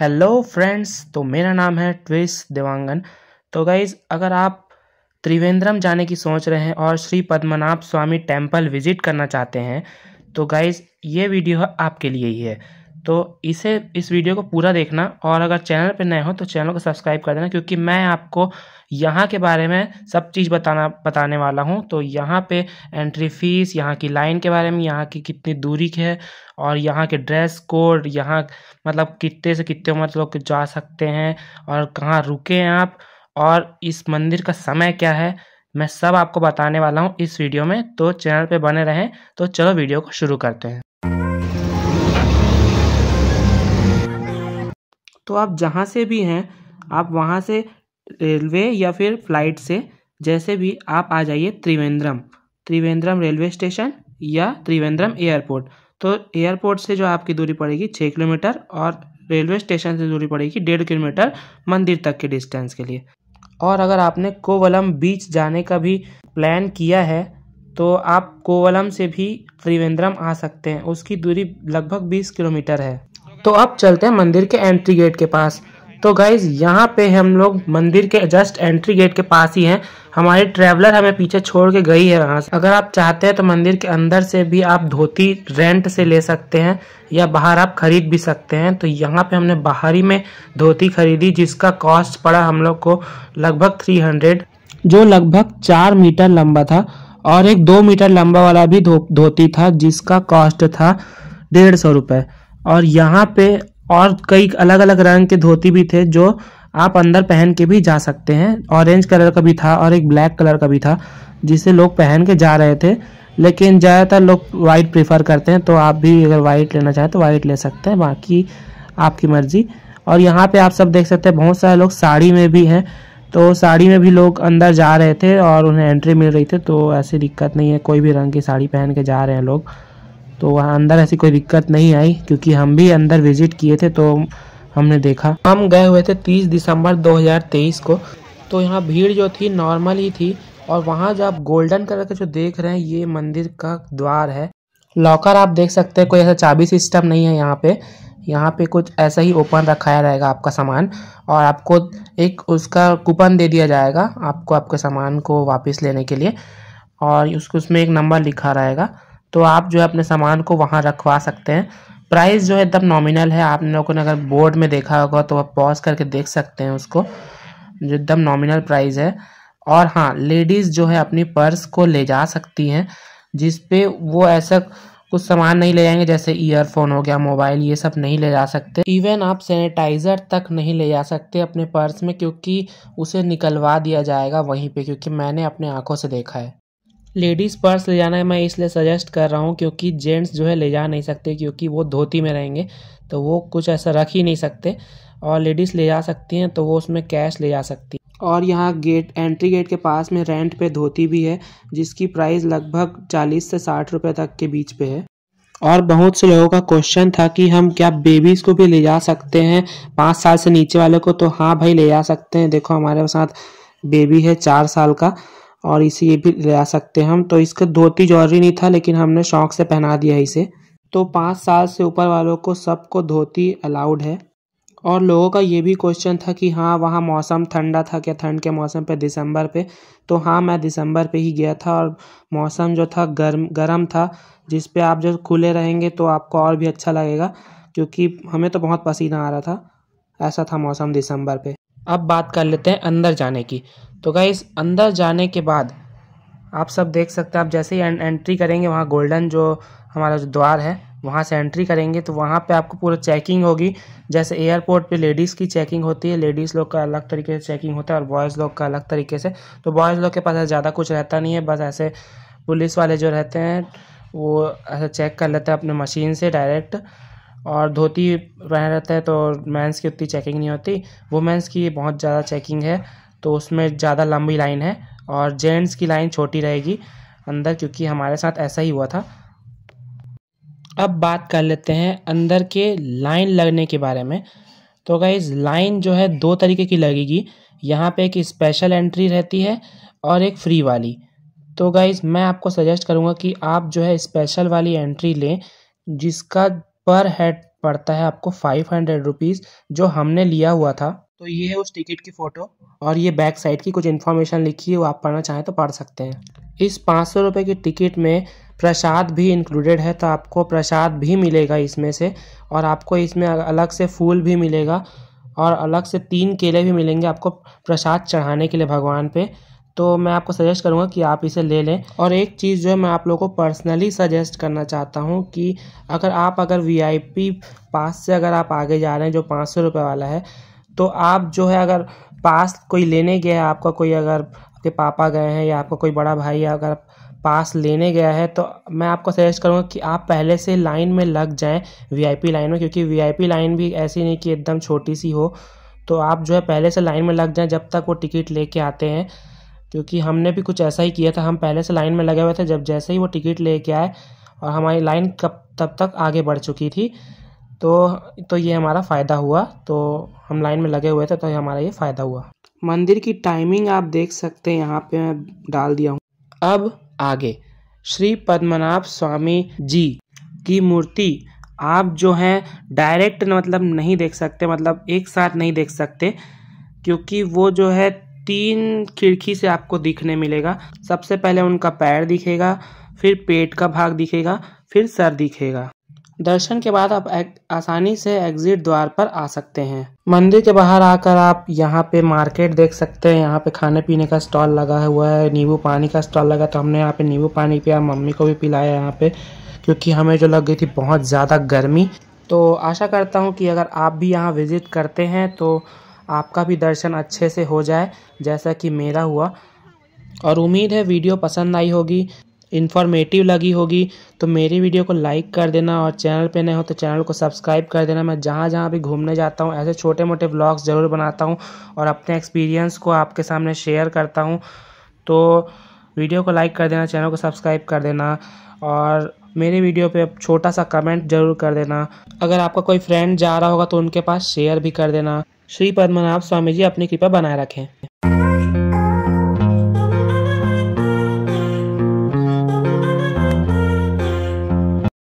hello friends तो मेरा नाम है ट्विस देवांगन तो गाइज़ अगर आप त्रिवेंद्रम जाने की सोच रहे हैं और श्री पद्मनाभ स्वामी टेम्पल विजिट करना चाहते हैं तो गाइज़ ये वीडियो आपके लिए ही है तो इसे इस वीडियो को पूरा देखना और अगर चैनल पर नए हो तो चैनल को सब्सक्राइब कर देना क्योंकि मैं आपको यहाँ के बारे में सब चीज़ बताना बताने वाला हूँ तो यहाँ पे एंट्री फीस यहाँ की लाइन के बारे में यहाँ की कितनी दूरी की है और यहाँ के ड्रेस कोड यहाँ मतलब कितने से कितने उम्र लोग जा सकते हैं और कहाँ रुके हैं आप और इस मंदिर का समय क्या है मैं सब आपको बताने वाला हूँ इस वीडियो में तो चैनल पर बने रहें तो चलो वीडियो को शुरू करते हैं तो आप जहाँ से भी हैं आप वहाँ से रेलवे या फिर फ्लाइट से जैसे भी आप आ जाइए त्रिवेंद्रम त्रिवेंद्रम रेलवे स्टेशन या त्रिवेंद्रम एयरपोर्ट तो एयरपोर्ट से जो आपकी दूरी पड़ेगी छः किलोमीटर और रेलवे स्टेशन से दूरी पड़ेगी डेढ़ किलोमीटर मंदिर तक के डिस्टेंस के लिए और अगर आपने कोवलम बीच जाने का भी प्लान किया है तो आप कोवलम से भी त्रिवेंद्रम आ सकते हैं उसकी दूरी लगभग 20 किलोमीटर है तो अब चलते हैं मंदिर के एंट्री गेट के पास तो गाइज यहाँ पे हम लोग मंदिर के जस्ट एंट्री गेट के पास ही हैं हमारे ट्रेवलर हमें पीछे छोड़ के गई है वहाँ से अगर आप चाहते हैं तो मंदिर के अंदर से भी आप धोती रेंट से ले सकते हैं या बाहर आप खरीद भी सकते हैं तो यहाँ पे हमने बाहरी में धोती खरीदी जिसका कॉस्ट पड़ा हम लोग को लगभग थ्री हंड्रेड जो लगभग चार मीटर लंबा था और एक दो मीटर लंबा वाला भी धो धोती था जिसका कॉस्ट था डेढ़ सौ रुपये और यहाँ पे और कई अलग अलग रंग के धोती भी थे जो आप अंदर पहन के भी जा सकते हैं ऑरेंज कलर का भी था और एक ब्लैक कलर का भी था जिसे लोग पहन के जा रहे थे लेकिन ज़्यादातर लोग वाइट प्रेफर करते हैं तो आप भी अगर वाइट लेना चाहें तो वाइट ले सकते हैं बाकी आपकी मर्ज़ी और यहाँ पे आप सब देख सकते हैं बहुत सारे लोग साड़ी में भी हैं तो साड़ी में भी लोग अंदर जा रहे थे और उन्हें एंट्री मिल रही थी तो ऐसी दिक्कत नहीं है कोई भी रंग की साड़ी पहन के जा रहे हैं लोग तो वहाँ अंदर ऐसी कोई दिक्कत नहीं आई क्योंकि हम भी अंदर विजिट किए थे तो हमने देखा हम गए हुए थे 30 दिसंबर 2023 को तो यहाँ भीड़ जो थी नॉर्मल ही थी और वहाँ जो आप गोल्डन कलर का जो देख रहे हैं ये मंदिर का द्वार है लॉकर आप देख सकते हैं कोई ऐसा चाबी सिस्टम नहीं है यहाँ पे यहाँ पे कुछ ऐसा ही ओपन रखाया रहेगा आपका सामान और आपको एक उसका कूपन दे दिया जाएगा आपको आपके सामान को वापस लेने के लिए और उसको उसमें एक नंबर लिखा रहेगा तो आप जो है अपने सामान को वहाँ रखवा सकते हैं प्राइस जो है एकदम नॉमिनल है आप लोगों ने अगर बोर्ड में देखा होगा तो आप पॉज करके देख सकते हैं उसको जो एकदम नॉमिनल प्राइस है और हाँ लेडीज़ जो है अपनी पर्स को ले जा सकती हैं जिस पे वो ऐसा कुछ सामान नहीं ले जाएंगे जैसे ईयरफोन हो गया मोबाइल ये सब नहीं ले जा सकते इवन आप सैनिटाइज़र तक नहीं ले जा सकते अपने पर्स में क्योंकि उसे निकलवा दिया जाएगा वहीं पे क्योंकि मैंने अपने आँखों से देखा है लेडीज़ पर्स ले जाना है मैं इसलिए सजेस्ट कर रहा हूँ क्योंकि जेंट्स जो है ले जा नहीं सकते क्योंकि वो धोती में रहेंगे तो वो कुछ ऐसा रख ही नहीं सकते और लेडीज़ ले जा सकती हैं तो वो उसमें कैश ले जा सकती और यहाँ गेट एंट्री गेट के पास में रेंट पे धोती भी है जिसकी प्राइस लगभग चालीस से साठ रुपये तक के बीच पे है और बहुत से लोगों का क्वेश्चन था कि हम क्या बेबीज़ को भी ले जा सकते हैं पाँच साल से नीचे वाले को तो हाँ भाई ले जा सकते हैं देखो हमारे साथ बेबी है चार साल का और इसे ये भी ले आ सकते हैं हम तो इसका धोती जरूरी नहीं था लेकिन हमने शौक से पहना दिया इसे तो पाँच साल से ऊपर वालों को सबको धोती अलाउड है और लोगों का ये भी क्वेश्चन था कि हाँ वहाँ मौसम ठंडा था क्या ठंड के मौसम पे दिसंबर पे तो हाँ मैं दिसंबर पे ही गया था और मौसम जो था गर्म गर्म था जिस पे आप जब खुले रहेंगे तो आपको और भी अच्छा लगेगा क्योंकि हमें तो बहुत पसीना आ रहा था ऐसा था मौसम दिसंबर पे अब बात कर लेते हैं अंदर जाने की तो गई अंदर जाने के बाद आप सब देख सकते हैं आप जैसे ही एंट्री करेंगे वहाँ गोल्डन जो हमारा जो द्वार है वहाँ से एंट्री करेंगे तो वहाँ पे आपको पूरा चेकिंग होगी जैसे एयरपोर्ट पे लेडीज़ की चेकिंग होती है लेडीज़ लोग का अलग तरीके से चेकिंग होता है और बॉयज़ लोग का अलग तरीके से तो बॉयज़ लोग के पास ज़्यादा कुछ रहता नहीं है बस ऐसे पुलिस वाले जो रहते हैं वो ऐसा चेक कर लेते हैं अपने मशीन से डायरेक्ट और धोती पहन रहते हैं तो मैंस की उतनी चेकिंग नहीं होती वुमेंस की बहुत ज़्यादा चेकिंग है तो उसमें ज़्यादा लंबी लाइन है और जेंट्स की लाइन छोटी रहेगी अंदर क्योंकि हमारे साथ ऐसा ही हुआ था अब बात कर लेते हैं अंदर के लाइन लगने के बारे में तो गाइज लाइन जो है दो तरीके की लगेगी यहाँ पे एक स्पेशल एंट्री रहती है और एक फ्री वाली तो गाइज मैं आपको सजेस्ट करूँगा कि आप जो है स्पेशल वाली एंट्री लें जिसका पर हेड पड़ता है आपको फाइव हंड्रेड रुपीज़ जो हमने लिया हुआ था तो ये है उस टिकट की फ़ोटो और ये बैक साइड की कुछ इन्फॉर्मेशन लिखी है वो आप पढ़ना चाहें तो पढ़ सकते हैं इस पाँच सौ रुपये की टिकट में प्रसाद भी इंक्लूडेड है तो आपको प्रसाद भी मिलेगा इसमें से और आपको इसमें अलग से फूल भी मिलेगा और अलग से तीन केले भी मिलेंगे आपको प्रसाद चढ़ाने के लिए भगवान पे तो मैं आपको सजेस्ट करूँगा कि आप इसे ले लें और एक चीज़ जो है मैं आप लोगों को पर्सनली सजेस्ट करना चाहता हूँ कि अगर आप अगर वीआईपी पास से अगर आप आगे जा रहे हैं जो पाँच सौ रुपये वाला है तो आप जो है अगर पास कोई लेने गया है आपका कोई अगर आपके पापा गए हैं या आपका कोई बड़ा भाई या अगर पास लेने गया है तो मैं आपको सजेस्ट करूँगा कि आप पहले से लाइन में लग जाएं वीआईपी लाइन में क्योंकि वीआईपी लाइन भी ऐसी नहीं कि एकदम छोटी सी हो तो आप जो है पहले से लाइन में लग जाएं जब तक वो टिकट लेके आते हैं क्योंकि हमने भी कुछ ऐसा ही किया था हम पहले से लाइन में लगे हुए थे जब जैसे ही वो टिकट ले आए और हमारी लाइन कब तब तक आगे बढ़ चुकी थी तो तो ये हमारा फ़ायदा हुआ तो हम लाइन में लगे हुए थे तो हमारा ये फ़ायदा हुआ मंदिर की टाइमिंग आप देख सकते हैं यहाँ पे मैं डाल दिया हूँ अब आगे श्री पद्मनाभ स्वामी जी की मूर्ति आप जो है डायरेक्ट मतलब नहीं देख सकते मतलब एक साथ नहीं देख सकते क्योंकि वो जो है तीन खिड़की से आपको दिखने मिलेगा सबसे पहले उनका पैर दिखेगा फिर पेट का भाग दिखेगा फिर सर दिखेगा दर्शन के बाद आप आसानी से एग्जिट द्वार पर आ सकते हैं मंदिर के बाहर आकर आप यहाँ पे मार्केट देख सकते हैं यहाँ पे खाने पीने का स्टॉल लगा हुआ है नींबू पानी का स्टॉल लगा तो हमने यहाँ पे नींबू पानी पिया मम्मी को भी पिलाया यहाँ पे क्योंकि हमें जो लग गई थी बहुत ज़्यादा गर्मी तो आशा करता हूँ कि अगर आप भी यहाँ विज़िट करते हैं तो आपका भी दर्शन अच्छे से हो जाए जैसा कि मेरा हुआ और उम्मीद है वीडियो पसंद आई होगी इन्फॉर्मेटिव लगी होगी तो मेरी वीडियो को लाइक कर देना और चैनल पे नए हो तो चैनल को सब्सक्राइब कर देना मैं जहाँ जहाँ भी घूमने जाता हूँ ऐसे छोटे मोटे ब्लॉग्स ज़रूर बनाता हूँ और अपने एक्सपीरियंस को आपके सामने शेयर करता हूँ तो वीडियो को लाइक कर देना चैनल को सब्सक्राइब कर देना और मेरे वीडियो पे छोटा सा कमेंट जरूर कर देना अगर आपका कोई फ्रेंड जा रहा होगा तो उनके पास शेयर भी कर देना श्री पद्मनाभ स्वामी जी अपनी कृपा बनाए रखें